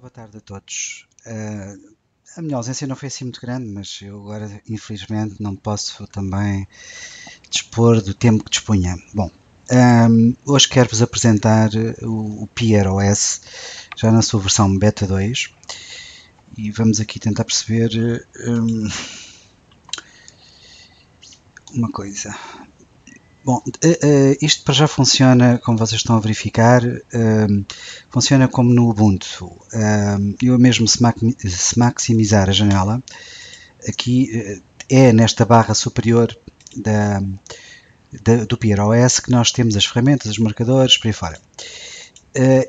Boa tarde a todos. Uh, a minha ausência não foi assim muito grande, mas eu agora, infelizmente, não posso também dispor do tempo que dispunha. Bom, um, ah, hoje quero-vos apresentar o, o já na sua versão Beta 2, e vamos aqui tentar perceber um, ah, uma coisa. Bom, eh, eh, isto para já funciona, como vocês estão a verificar, ehm, funciona como no Ubuntu. Ehm, eu é mesmo se maximizar a janela, aqui eh, é nesta barra superior da, da, do Pier OS que nós temos as ferramentas, os marcadores, por aí fora.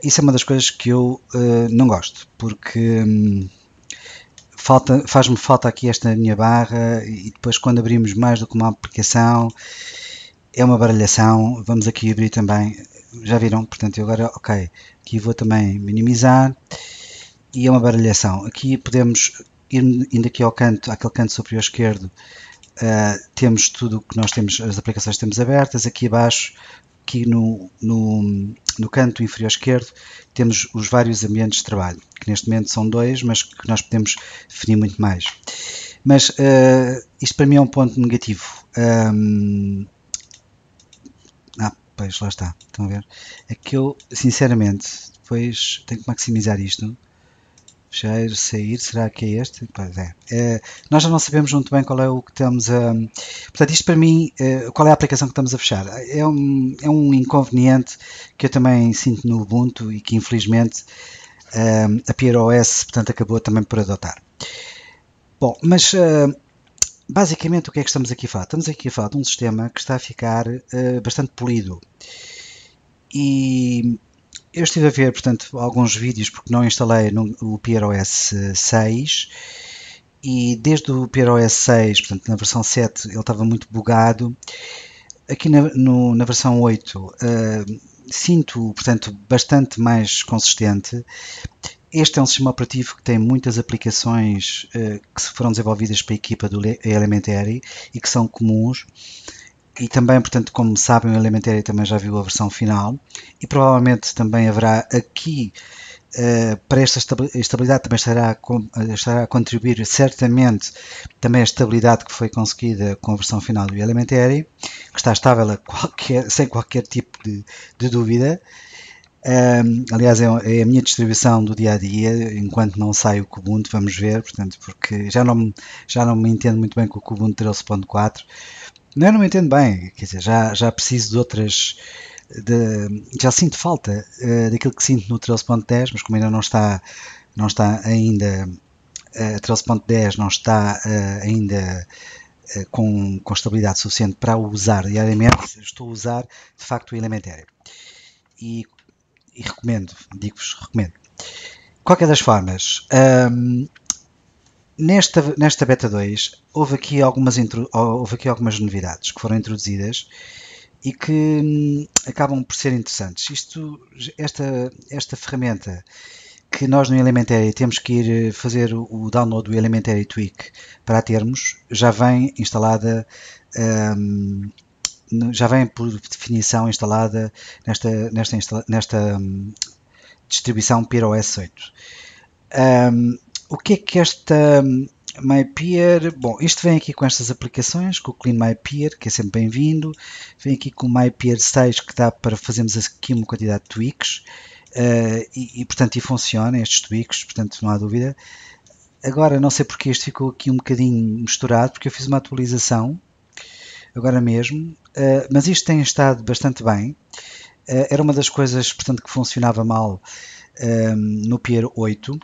isso é uma das coisas que eu não gosto, porque hum, falta, faz-me falta aqui esta minha barra e depois quando abrimos mais do que uma aplicação é uma baralhação, vamos aqui abrir também, já viram, portanto eu agora, ok, aqui vou também minimizar, e é uma baralhação, aqui podemos ir indo aqui ao canto, aquele canto superior esquerdo, uh, temos tudo que nós temos, as aplicações que temos abertas, aqui abaixo, aqui no, no, no canto inferior esquerdo, temos os vários ambientes de trabalho, que neste momento são dois, mas que nós podemos definir muito mais. Mas uh, isto para mim é um ponto negativo. Um, Pois, lá está. Estão a ver? É que eu, sinceramente, depois tenho que maximizar isto. Fechar, sair, será que é este? Pois é. é. Nós já não sabemos muito bem qual é o que estamos a... Portanto, isto para mim, é, qual é a aplicação que estamos a fechar? É um, é um inconveniente que eu também sinto no Ubuntu e que infelizmente é, a PeerOS, portanto, acabou também por adotar. Bom, mas é, basicamente, o que é que estamos aqui a falar? Estamos aqui a falar de um sistema que está a ficar uh, bastante polido. E eu estive a ver, portanto, alguns vídeos, porque não instalei no, o PROS 6. E desde o PROS 6, portanto, na versão 7, ele estava muito bugado. Aqui na, no, na versão 8, uh, eh, sinto, portanto, bastante mais consistente este é um sistema operativo que tem muitas aplicações uh, que foram desenvolvidas para a equipa do eh, Elementary e que são comuns. E também, portanto, como sabem, o Elementary também já viu a versão final e provavelmente também haverá aqui Uh, para esta estabilidade também estará a, estará a contribuir certamente também a estabilidade que foi conseguida com a versão final do Elementary, que está estável qualquer, sem qualquer tipo de, de dúvida. Um, aliás, é, é, a minha distribuição do dia a dia, enquanto não saio o Kubuntu, vamos ver, portanto, porque já não, já não me entendo muito bem com o Kubuntu 13.4. Não, eu é, não me entendo bem, quer dizer, já, já preciso de outras. De, já sinto falta uh, daquilo que sinto no 13.10, mas como ainda não está, não está ainda. Uh, eh, 13.10 não está uh, ainda com, com estabilidade suficiente para usar diariamente, estou a usar de facto o Elementary. E e recomendo, digo-vos, recomendo. Qualquer das formas, um, nesta, nesta beta 2 houve aqui, algumas houve aqui algumas novidades que foram introduzidas e que hum, acabam por ser interessantes. Isto, esta, esta ferramenta que nós no Elementary temos que ir eh, fazer o download do Elementary Tweak para a termos, já vem instalada hum, já vem por definição instalada nesta, nesta, instala, nesta um, distribuição PeerOS 8. Um, o que é que esta hum, MyPeer, bom, isto vem aqui com estas aplicações, com o Clean MyPeer, que é sempre bem-vindo, vem aqui com o MyPeer 6, que dá para fazermos aqui uma quantidade de tweaks, uh, e, e, portanto, e funciona estes tweaks, portanto, não há dúvida. Agora, não sei porque este ficou aqui um bocadinho misturado, porque eu fiz uma atualização, agora mesmo, eh, mas isto tem estado bastante bem. Uh, era uma das coisas, portanto, que funcionava mal um, ehm, no Pier 8,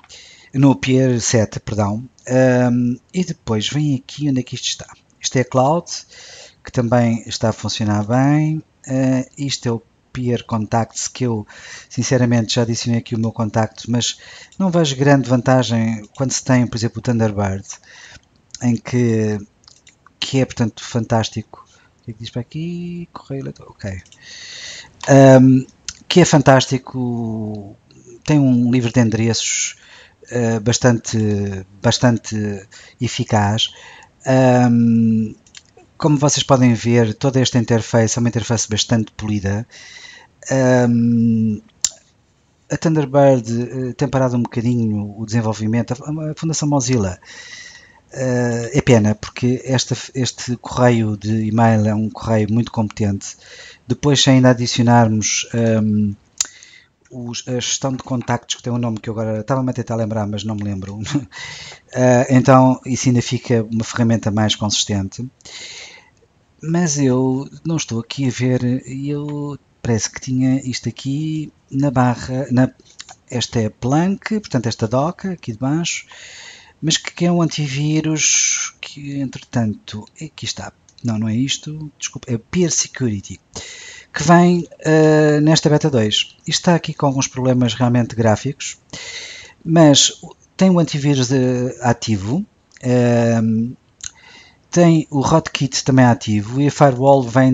no Pier 7, perdão. Um, ehm, e depois vem aqui onde é que isto está. Isto é a Cloud, que também está a funcionar bem. Uh, isto é o Peer Contacts, que eu sinceramente já adicionei aqui o meu contacto, mas não vejo grande vantagem quando se tem, por exemplo, o Thunderbird, em que, que é portanto fantástico que é que diz para aqui? Correio eletrónico. Ok. Um, que é fantástico. Tem um livro de endereços uh, bastante, bastante eficaz. Um, como vocês podem ver, toda esta interface é uma interface bastante polida. Um, a Thunderbird eh, tem parado um bocadinho o desenvolvimento, a Fundação Mozilla Uh, é pena, porque esta, este correio de e-mail é um correio muito competente. Depois, se ainda adicionarmos um, ehm, os, a gestão de contactos, que tem um nome que eu agora estava-me a tentar lembrar, mas não me lembro, uh, então isso ainda fica uma ferramenta mais consistente. Mas eu não estou aqui a ver, eu parece que tinha isto aqui na barra, na, esta é Planck, portanto esta doca aqui de baixo, mas que, é um antivírus que, entretanto, é, aqui está. Não, não é isto, desculpa, é o Peer Security, que vem uh, nesta beta 2. está aqui com alguns problemas realmente gráficos, mas tem o antivírus eh, ativo, uh, tem o hotkit também ativo e a firewall vem,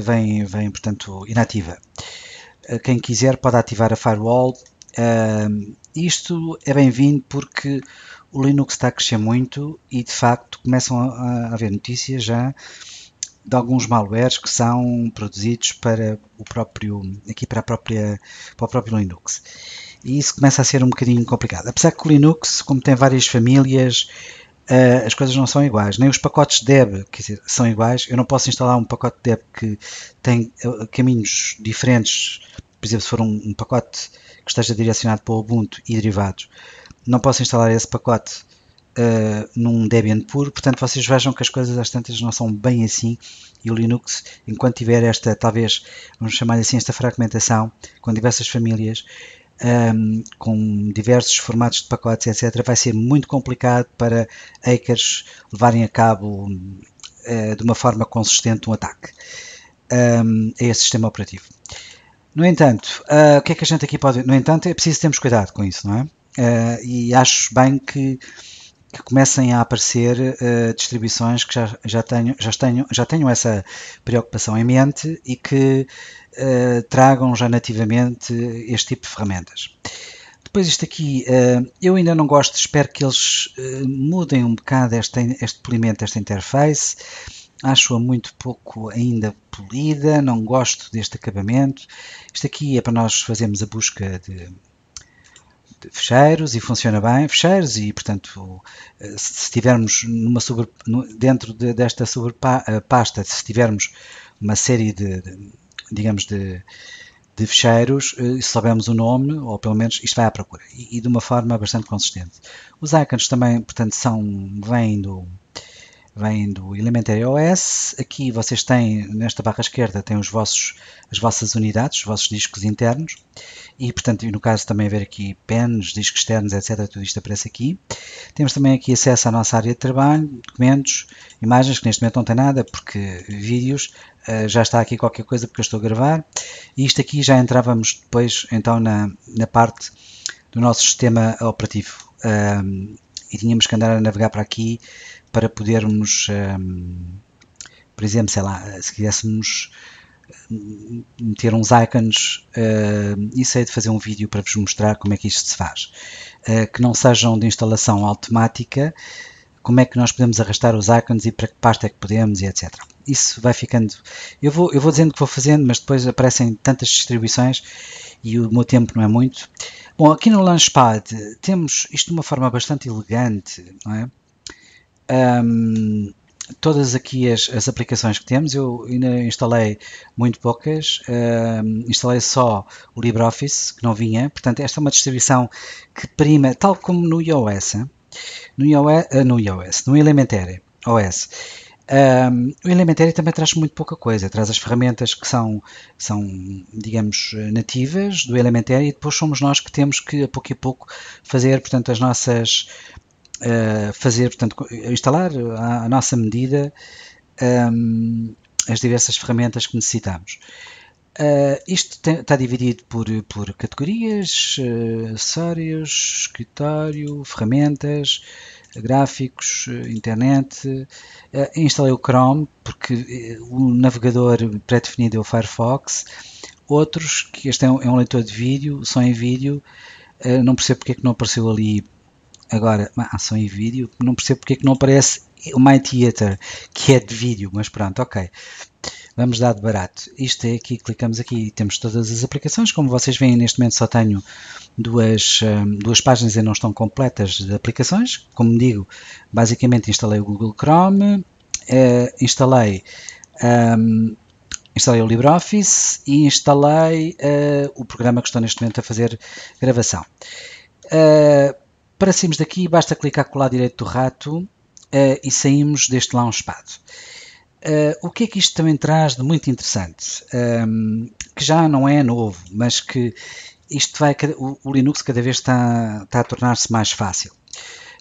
vem, vem portanto, inativa. Quem quiser pode ativar a firewall. isto é bem-vindo porque o Linux está a crescer muito e de facto começam a, a haver notícias já de alguns malwares que são produzidos para o próprio aqui para a própria para o próprio Linux e isso começa a ser um bocadinho complicado apesar que o Linux como tem várias famílias eh, as coisas não são iguais nem os pacotes Deb dizer, são iguais eu não posso instalar um pacote Deb que tem eh, caminhos diferentes por exemplo se for um, um pacote que esteja direcionado para o Ubuntu e derivados não posso instalar esse pacote uh, num Debian puro, portanto vocês vejam que as coisas às tantas não são bem assim e o Linux, enquanto tiver esta, talvez, vamos chamar assim, esta fragmentação com diversas famílias, um, ehm, com diversos formatos de pacotes, etc., vai ser muito complicado para hackers levarem a cabo uh, de uma forma consistente um ataque um, ehm, a esse sistema operativo. No entanto, uh, o que é que a gente aqui pode. No entanto, é preciso termos cuidado com isso, não é? uh, e acho bem que, que comecem a aparecer uh, distribuições que já, já, tenho, já, tenho, já tenham essa preocupação em mente e que uh, tragam já nativamente este tipo de ferramentas. Depois isto aqui, eu ainda não gosto, espero que eles mudem um bocado este, este polimento, esta interface. Acho-a muito pouco ainda polida, não gosto deste acabamento. Isto aqui é para nós fazermos a busca de, fecheiros e funciona bem, fecheiros e, portanto, eh, se estivermos numa sobre, dentro de, desta sobrepasta, eh, se tivermos uma série de, de digamos, de, de fecheiros, eh, se soubermos o nome, ou pelo menos isto vai à procura, e, e de uma forma bastante consistente. Os icons também, portanto, são, vêm do vem do Elementary OS. Aqui vocês têm, nesta barra esquerda, têm os vossos, as vossas unidades, os vossos discos internos. E, portanto, no caso também ver aqui pens, discos externos, etc. Tudo isto aparece aqui. Temos também aqui acesso à nossa área de trabalho, documentos, imagens, que neste momento não tem nada, porque vídeos, eh, já está aqui qualquer coisa porque eu estou a gravar. E isto aqui já entrávamos depois, então, na, na parte do nosso sistema operativo e tínhamos que andar a navegar para aqui para podermos, um, por exemplo, sei lá, se quiséssemos hum, meter uns icons, uh, hum, isso é de fazer um vídeo para vos mostrar como é que isto se faz. Uh, que não sejam de instalação automática, como é que nós podemos arrastar os icons e para que pasta é que podemos e etc isso vai ficando. Eu vou, eu vou dizendo que vou fazendo, mas depois aparecem tantas distribuições e o meu tempo não é muito. Bom, aqui no Launchpad temos isto de uma forma bastante elegante, não é? Um, todas aqui as, as, aplicações que temos, eu ainda instalei muito poucas, um, instalei só o LibreOffice, que não vinha, portanto esta é uma distribuição que prima, tal como no iOS, ah, no iOS, no, iOS, no Elementary OS, um, o Elementary também traz muito pouca coisa, traz as ferramentas que são, são digamos, nativas do Elementary e depois somos nós que temos que, a pouco e pouco, fazer, portanto, as nossas, uh, fazer, portanto, instalar à, à nossa medida um, as diversas ferramentas que necessitamos. Uh, isto está dividido por, por categorias, uh, acessórios, escritório, ferramentas, gráficos, eh, internet. Eh, eh, instalei o Chrome, porque o navegador pré-definido é o Firefox. Outros, que este é um, é um leitor de vídeo, som em vídeo, não percebo porque é que não apareceu ali agora, ah, som em vídeo, não percebo porque é que não aparece o My Theater, que é de vídeo, mas pronto, ok vamos dar de barato. Isto é aqui, clicamos aqui e temos todas as aplicações. Como vocês veem, neste momento só tenho duas, hum, duas páginas e não estão completas de aplicações. Como digo, basicamente instalei o Google Chrome, eh, instalei, um, instalei o LibreOffice e instalei uh, o programa que estou neste momento a fazer gravação. Uh, para sairmos daqui, basta clicar com o lado direito do rato uh, e saímos deste launchpad. Uh, o que é que isto também traz de muito interessante? Um, ehm, que já não é novo, mas que isto vai, o, o Linux cada vez está, está a tornar-se mais fácil.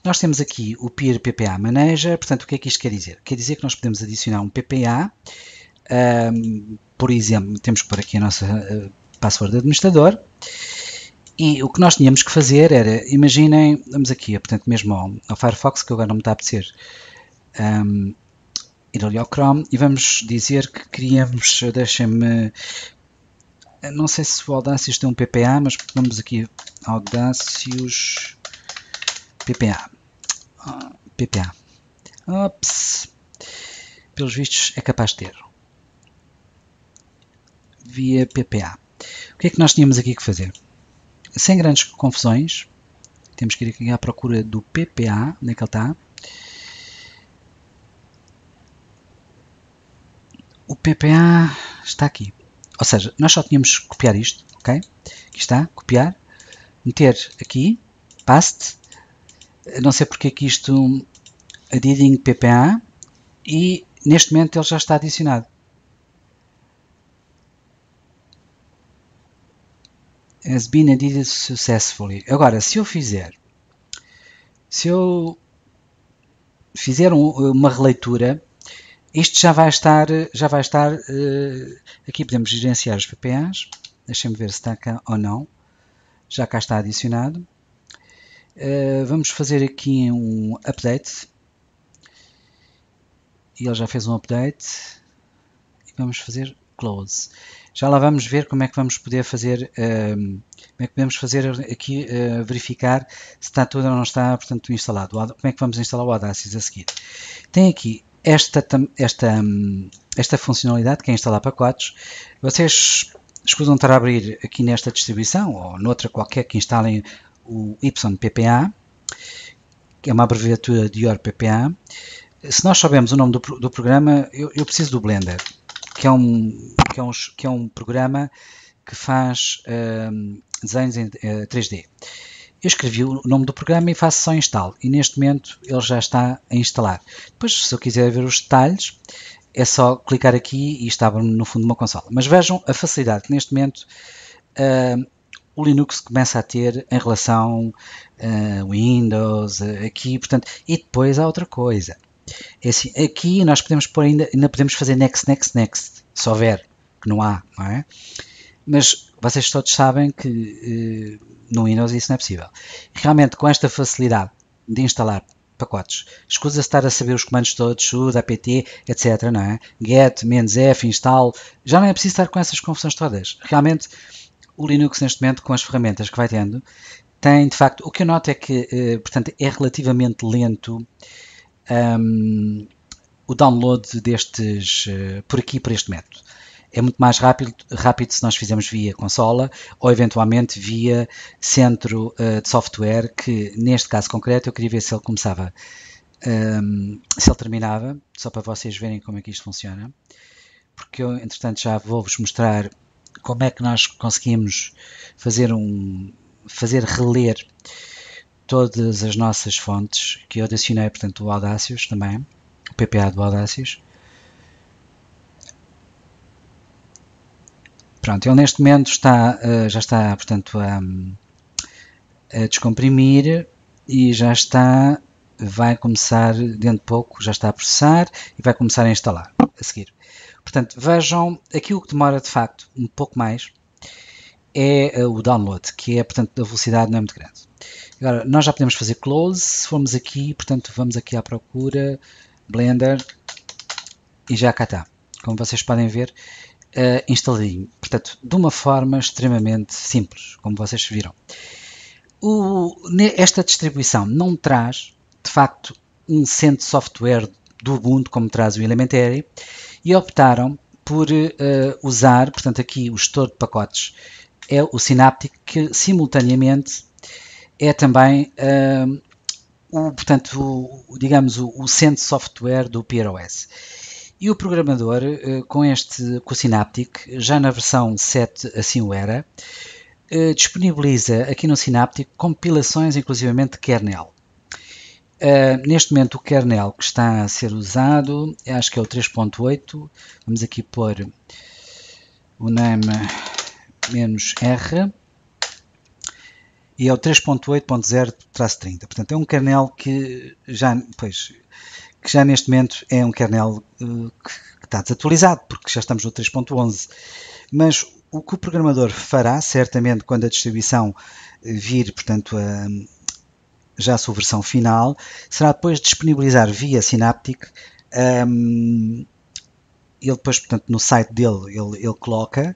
Nós temos aqui o Peer PPA Manager, portanto, o que é que isto quer dizer? Quer dizer que nós podemos adicionar um PPA, um, ehm, por exemplo, temos que pôr aqui a nossa uh, password de administrador, e o que nós tínhamos que fazer era, imaginem, vamos aqui, portanto, mesmo ao, ao Firefox, que agora não me está a apetecer, um, ehm, ir ali ao Chrome e vamos dizer que criamos, deixem-me, não sei se o Audacious tem um PPA, mas vamos aqui, Audacious PPA, ah, PPA, Ops. pelos vistos é capaz de ter, via PPA. O que é que nós tínhamos aqui que fazer? Sem grandes confusões, temos que ir aqui à procura do PPA, onde é que ele está? o PPA está aqui. Ou seja, nós só tínhamos que copiar isto, ok? Aqui está, copiar, meter aqui, paste, não sei porque é que isto adding PPA e neste momento ele já está adicionado. Has been added successfully. Agora, se eu fizer, se eu fizer um, uma releitura, isto já vai estar, já vai estar uh, aqui podemos gerenciar os PPAs. Deixem-me ver se está cá ou não. Já cá está adicionado. Uh, vamos fazer aqui um update. E ele já fez um update. E vamos fazer close. Já lá vamos ver como é que vamos poder fazer, um, ehm, como é que podemos fazer aqui uh, verificar se está tudo ou não está, portanto, instalado. Como é que vamos instalar o Audacity a seguir. Tem aqui esta, esta, hum, esta funcionalidade, que é instalar pacotes, vocês escusam estar a abrir aqui nesta distribuição ou noutra qualquer que instalem o YPPA, que é uma abreviatura de YORPPA. Se nós soubermos o nome do, do programa, eu, eu, preciso do Blender, que é um, que é um, que é um programa que faz uh, desenhos em uh, eh, 3D eu escrevi o nome do programa e faço só install e neste momento ele já está a instalar. Depois, se eu quiser ver os detalhes, é só clicar aqui e estava no fundo uma consola. Mas vejam a facilidade que neste momento uh, o Linux começa a ter em relação a uh, Windows, uh, aqui, portanto, e depois há outra coisa. É assim, aqui nós podemos pôr ainda, ainda podemos fazer next, next, next, se houver, que não há, não é? Mas vocês todos sabem que eh, no Windows isso não é possível. Realmente, com esta facilidade de instalar pacotes, escusa estar a saber os comandos todos, sudo, apt, etc, não é? get, "-f", install, já não é preciso estar com essas confusões todas. Realmente, o Linux neste momento, com as ferramentas que vai tendo, tem de facto, o que eu noto é que, eh, portanto, é relativamente lento um, ehm, o download destes, uh, por aqui, por este método é muito mais rápido, rápido se nós fizermos via consola ou eventualmente via centro uh, de software, que neste caso concreto eu queria ver se ele começava, um, ehm, se ele terminava, só para vocês verem como é que isto funciona, porque eu entretanto já vou-vos mostrar como é que nós conseguimos fazer um fazer reler todas as nossas fontes que eu adicionei, portanto, o Audacious também, o PPA do Audacious, Pronto, ele neste momento está, eh, já está, portanto, a, a descomprimir e já está, vai começar dentro de pouco, já está a processar e vai começar a instalar a seguir. Portanto, vejam, aqui o que demora de facto um pouco mais é eh, o download, que é, portanto, a velocidade não é muito grande. Agora, nós já podemos fazer close, se formos aqui, portanto, vamos aqui à procura, Blender, e já cá está. Como vocês podem ver, uh, instaladinho. Portanto, de uma forma extremamente simples, como vocês viram. O, esta distribuição não traz, de facto, um centro de software do Ubuntu, como traz o Elementary, e optaram por uh, usar, portanto, aqui o gestor de pacotes é o Synaptic, que simultaneamente é também uh, o, portanto, o, digamos, o, o centro de software do PROS. E o programador, eh, com este com o Synaptic, já na versão 7 assim o era, eh, disponibiliza aqui no Synaptic compilações inclusivamente de kernel. Eh, neste momento o kernel que está a ser usado, acho que é o 3.8, vamos aqui pôr o name menos R e é o 3.8.0-30. Portanto, é um kernel que já, pois, que já neste momento é um kernel eh, que está desatualizado, porque já estamos no 3.11. Mas o que o programador fará, certamente, quando a distribuição eh, vir, portanto, a, já a sua versão final, será depois disponibilizar via Synaptic. Um, ehm, ele depois, portanto, no site dele, ele, ele coloca,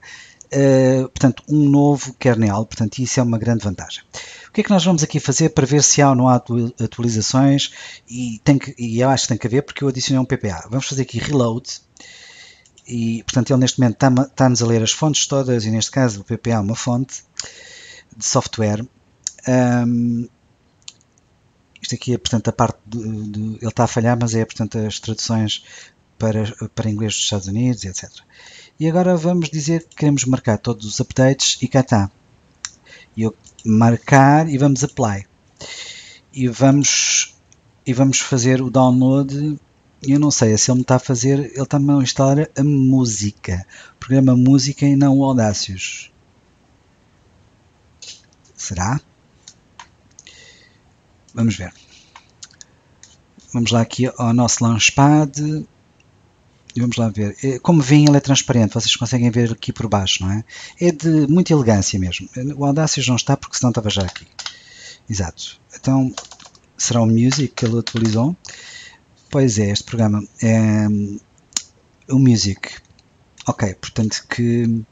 uh, portanto, um novo kernel, portanto, isso é uma grande vantagem. O que é que nós vamos aqui fazer para ver se há ou não há atualizações? E, tem que, e eu acho que tem que haver porque eu adicionei um PPA. Vamos fazer aqui reload. E, portanto, ele neste momento está-nos a ler as fontes todas e, neste caso, o PPA é uma fonte de software. Um, isto aqui é, portanto, a parte do, Ele está a falhar, mas é, portanto, as traduções para, para inglês dos Estados Unidos, etc. E agora vamos dizer que queremos marcar todos os updates e cá está e eu marcar e vamos apply e vamos e vamos fazer o download eu não sei se ele me está a fazer ele está-me a instalar a música programa música e não o Audacious será? vamos ver vamos lá aqui ao nosso Launchpad Vamos lá ver. É, como veem, ele é transparente, vocês conseguem ver aqui por baixo, não é? É de muita elegância mesmo. O Audacity não está porque senão estava já aqui. Exato. Então, será o Music que ele atualizou. Pois é, este programa é hum, o Music. Ok, portanto que,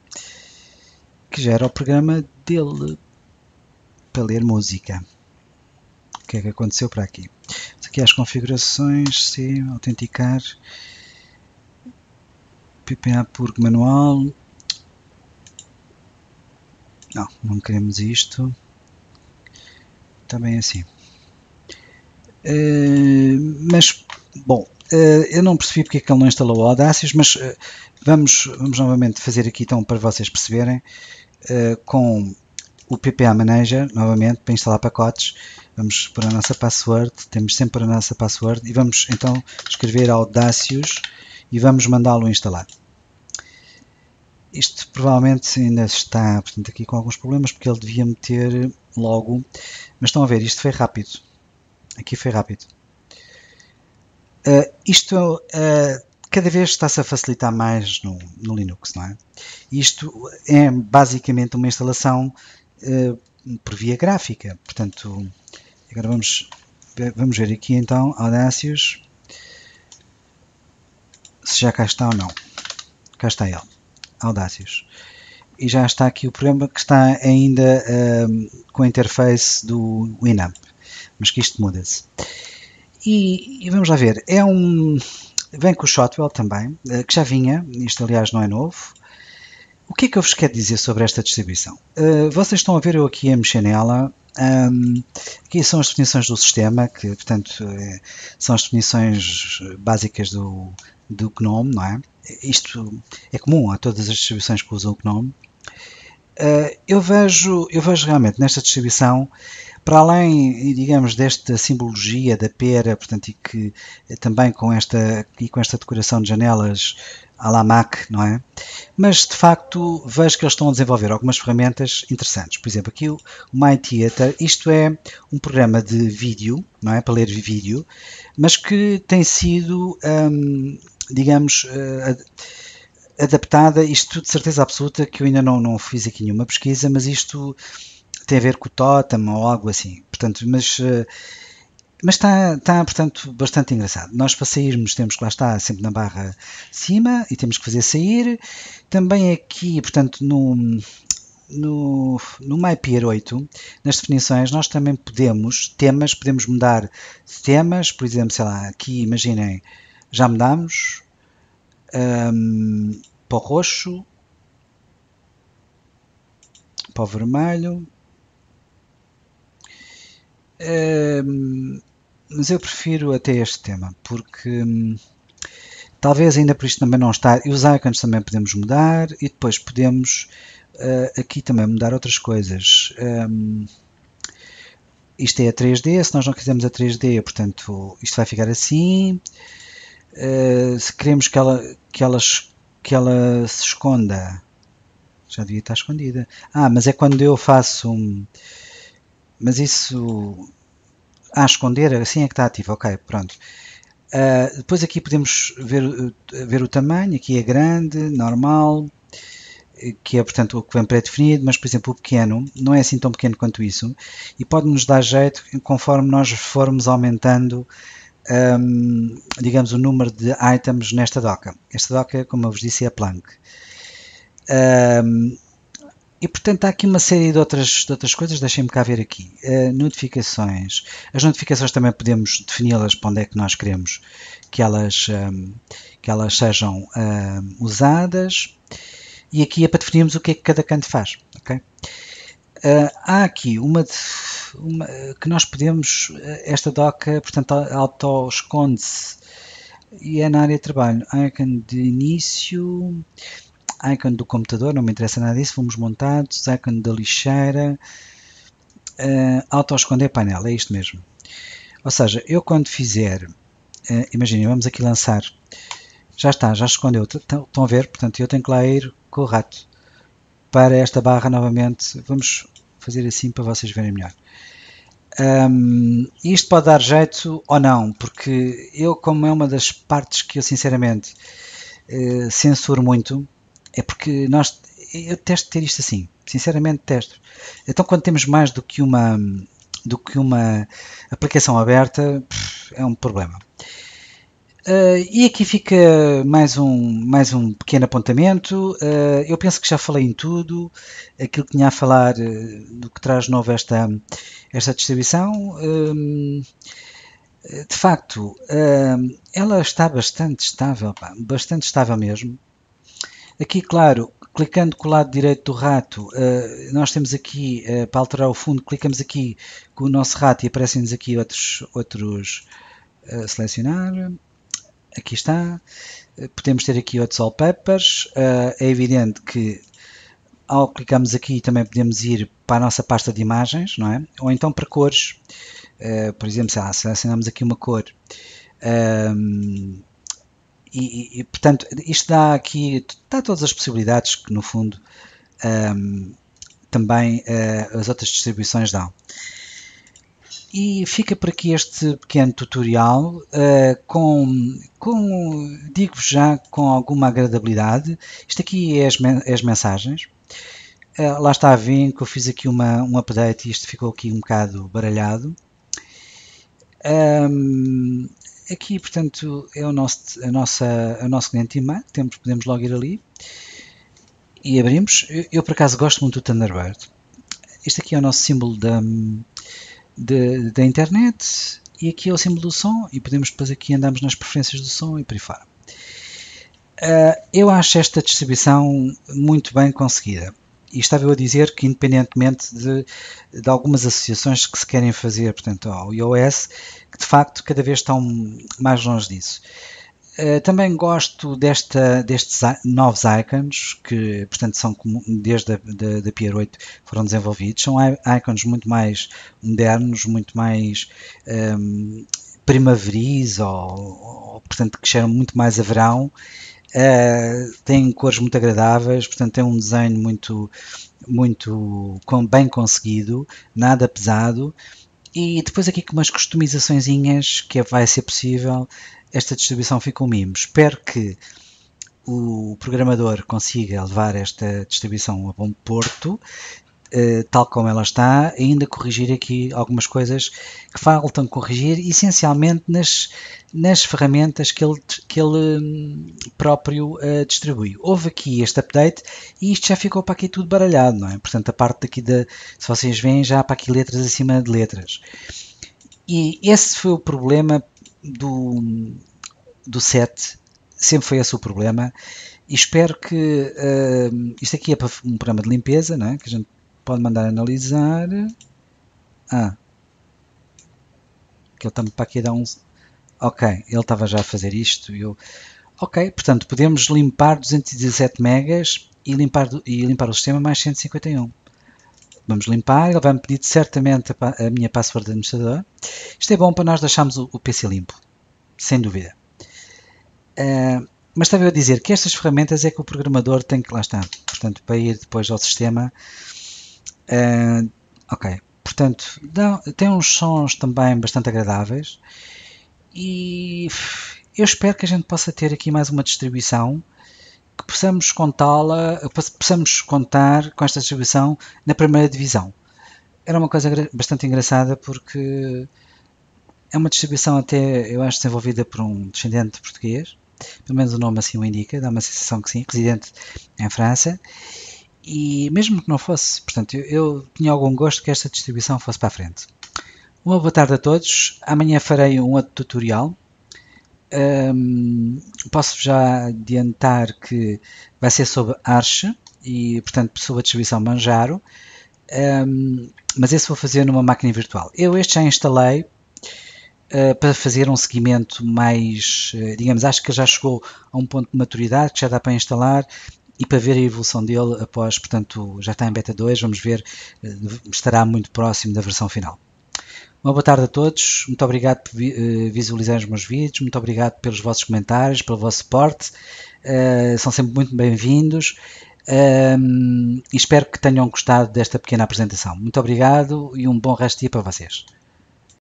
que já era o programa dele para ler música. O que é que aconteceu para aqui? Aqui as configurações, sim, autenticar. PPA por manual. Não, não queremos isto. Também é assim. Uh, mas, bom, uh, eu não percebi porque é que ele não instalou o Audacious, mas uh, vamos, vamos novamente fazer aqui então para vocês perceberem com o PPA Manager, novamente, para instalar pacotes Vamos para a nossa password, temos sempre a nossa password e vamos então escrever Audacious e vamos mandá-lo instalar. Isto provavelmente ainda está portanto, aqui com alguns problemas porque ele devia meter logo, mas estão a ver, isto foi rápido. Aqui foi rápido. Uh, isto uh, cada vez está-se a facilitar mais no, no, Linux, não é? Isto é basicamente uma instalação uh, por via gráfica, portanto Agora vamos, vamos ver aqui então, Audacious, se já cá está ou não. Cá está ele, Audacious. E já está aqui o programa que está ainda um, com a interface do Winamp, mas que isto muda-se. E, e, vamos lá ver, é um... Vem com o Shotwell também, eh, que já vinha, isto aliás não é novo, o que é que eu vos quero dizer sobre esta distribuição? Uh, vocês estão a ver eu aqui a mexer nela. Um, aqui são as definições do sistema, que portanto é, são as definições básicas do, do GNOME, não é? Isto é comum a todas as distribuições que usam o GNOME. Uh, eu, vejo, eu vejo realmente nesta distribuição, para além, digamos, desta simbologia da pera, portanto, e que também com esta, e com esta decoração de janelas à la Mac, não é? Mas de facto vejo que eles estão a desenvolver algumas ferramentas interessantes. Por exemplo, aqui o My Theater, isto é um programa de vídeo, não é? Para ler vídeo, mas que tem sido, hum, digamos, uh, adaptada, isto de certeza absoluta que eu ainda não, não fiz aqui nenhuma pesquisa, mas isto tem a ver com o Totem ou algo assim. Portanto, mas uh, mas está, tá, portanto, bastante engraçado. Nós, para sairmos, temos que lá estar sempre na barra cima e temos que fazer sair. Também aqui, portanto, no, no, no MyPeer 8, nas definições, nós também podemos, temas, podemos mudar temas, por exemplo, sei lá, aqui imaginem, já mudamos um, para o roxo, para o vermelho, um, mas eu prefiro até este tema, porque hum, talvez ainda por isto também não está. E os icons também podemos mudar e depois podemos uh, aqui também mudar outras coisas. Um, isto é a 3D, se nós não quisermos a 3D, portanto, isto vai ficar assim. Uh, se queremos que ela, que, ela, que ela se esconda, já devia estar escondida. Ah, mas é quando eu faço um. Mas isso a esconder, assim é que está ativo, ok, pronto. Uh, depois aqui podemos ver, ah, ver o tamanho, aqui é grande, normal, que é portanto o que vem pré-definido, mas por exemplo o pequeno não é assim tão pequeno quanto isso e pode-nos dar jeito conforme nós formos aumentando um, ah, digamos o número de items nesta doca. Esta doca, como eu vos disse, é a Planck. Um, e portanto há aqui uma série de outras, de outras coisas, deixem-me cá ver aqui. Uh, notificações. As notificações também podemos defini-las para onde é que nós queremos que elas, um, ehm, que elas sejam um, ehm, usadas. E aqui é para definirmos o que é que cada canto faz. Okay? Uh, há aqui uma, de, uma, que nós podemos, eh, esta doca, portanto, auto-esconde-se e é na área de trabalho. Icon é de início icon do computador, não me interessa nada disso, fomos montados, icon da lixeira, uh, eh, auto-esconder painel, é isto mesmo. Ou seja, eu quando fizer, uh, imaginem, vamos aqui lançar, já está, já escondeu, estão a ver, portanto eu tenho que lá ir com o rato para esta barra novamente, vamos fazer assim para vocês verem melhor. Um, isto pode dar jeito ou não, porque eu, como é uma das partes que eu sinceramente eh, censuro muito, é porque nós. Eu testo ter isto assim. Sinceramente, testo. Então, quando temos mais do que uma, do que uma aplicação aberta, é um problema. Uh, e aqui fica mais um, mais um pequeno apontamento. Uh, eu penso que já falei em tudo aquilo que tinha a falar uh, do que traz novo esta, esta distribuição. de facto, ela está bastante estável, bastante estável mesmo. Aqui, claro, clicando com o lado direito do rato, uh, nós temos aqui, uh, para alterar o fundo, clicamos aqui com o nosso rato e aparecem-nos aqui outros, outros uh, selecionar. Aqui está. Podemos ter aqui outros wallpapers. É evidente que ao clicarmos aqui também podemos ir para a nossa pasta de imagens, não é? Ou então para cores. Por exemplo, se selecionamos aqui uma cor. E, e, portanto, isto dá aqui dá todas as possibilidades que, no fundo, um, também uh, as outras distribuições dão. E fica por aqui este pequeno tutorial, uh, com, com digo-vos já, com alguma agradabilidade. Isto aqui é as, é as mensagens. Uh, lá está a vir que eu fiz aqui uma, um update e isto ficou aqui um bocado baralhado. Um, Aqui, portanto, é o nosso, a nossa, a nosso cliente imã, temos, podemos logo ir ali e abrimos. Eu, eu, por acaso, gosto muito do Thunderbird. Este aqui é o nosso símbolo da, da, da internet e aqui é o símbolo do som e podemos depois aqui andamos nas preferências do som e por aí fora. Uh, eu acho esta distribuição muito bem conseguida e estava eu a dizer que independentemente de, de algumas associações que se querem fazer, portanto, ao iOS, que de facto cada vez estão mais longe disso. Uh, também gosto desta, destes novos icons, que portanto são desde a da, da Pier 8 foram desenvolvidos. São icons muito mais modernos, muito mais um, ehm, primaveris, ou, ou, portanto que cheiram muito mais a verão eh, tem cores muito agradáveis, portanto tem um desenho muito, muito com, bem conseguido, nada pesado. E depois aqui com umas customizações que é, vai ser possível, esta distribuição fica um mimo. Espero que o programador consiga levar esta distribuição a bom porto eh, tal como ela está, ainda corrigir aqui algumas coisas que faltam corrigir, essencialmente nas, nas ferramentas que ele, que ele hum, próprio uh, eh, distribui. Houve aqui este update e isto já ficou para aqui tudo baralhado, não é? Portanto, a parte daqui da. Se vocês veem, já há para aqui letras acima de letras. E esse foi o problema do, do set, sempre foi esse o problema. E espero que uh, isto aqui é para um programa de limpeza, não é? que a gente Pode mandar analisar. Ah. Que ele está-me para aqui a dar um... Ok, ele estava já a fazer isto. Eu... Ok, portanto, podemos limpar 217 megas e limpar, e limpar o sistema mais 151 vamos limpar, ele vai-me pedir certamente a, a, minha password de administrador. Isto é bom para nós deixarmos o, o PC limpo, sem dúvida. Uh, mas estava eu a dizer que estas ferramentas é que o programador tem que lá estar. Portanto, para ir depois ao sistema, ah, ok, portanto, tem uns sons também bastante agradáveis e eu espero que a gente possa ter aqui mais uma distribuição que possamos contá-la, possamos contar com esta distribuição na primeira divisão. Era uma coisa bastante engraçada porque é uma distribuição até, eu acho, desenvolvida por um descendente português, pelo menos o nome assim o indica, dá uma sensação que sim, residente em França, e mesmo que não fosse, portanto, eu, eu tinha algum gosto que esta distribuição fosse para a frente. Uma boa tarde a todos. Amanhã farei um outro tutorial. Um, posso já adiantar que vai ser sobre Arche e, portanto, sobre a distribuição Manjaro. Um, mas esse vou fazer numa máquina virtual. Eu este já instalei uh, para fazer um seguimento mais, uh, digamos, acho que já chegou a um ponto de maturidade que já dá para instalar e para ver a evolução dele após, portanto, já está em beta 2, vamos ver, eh, estará muito próximo da versão final. Uma boa tarde a todos, muito obrigado por eh, visualizarem os meus vídeos, muito obrigado pelos vossos comentários, pelo vosso suporte, eh, são sempre muito bem-vindos ehm, e espero que tenham gostado desta pequena apresentação. Muito obrigado e um bom resto de dia para vocês.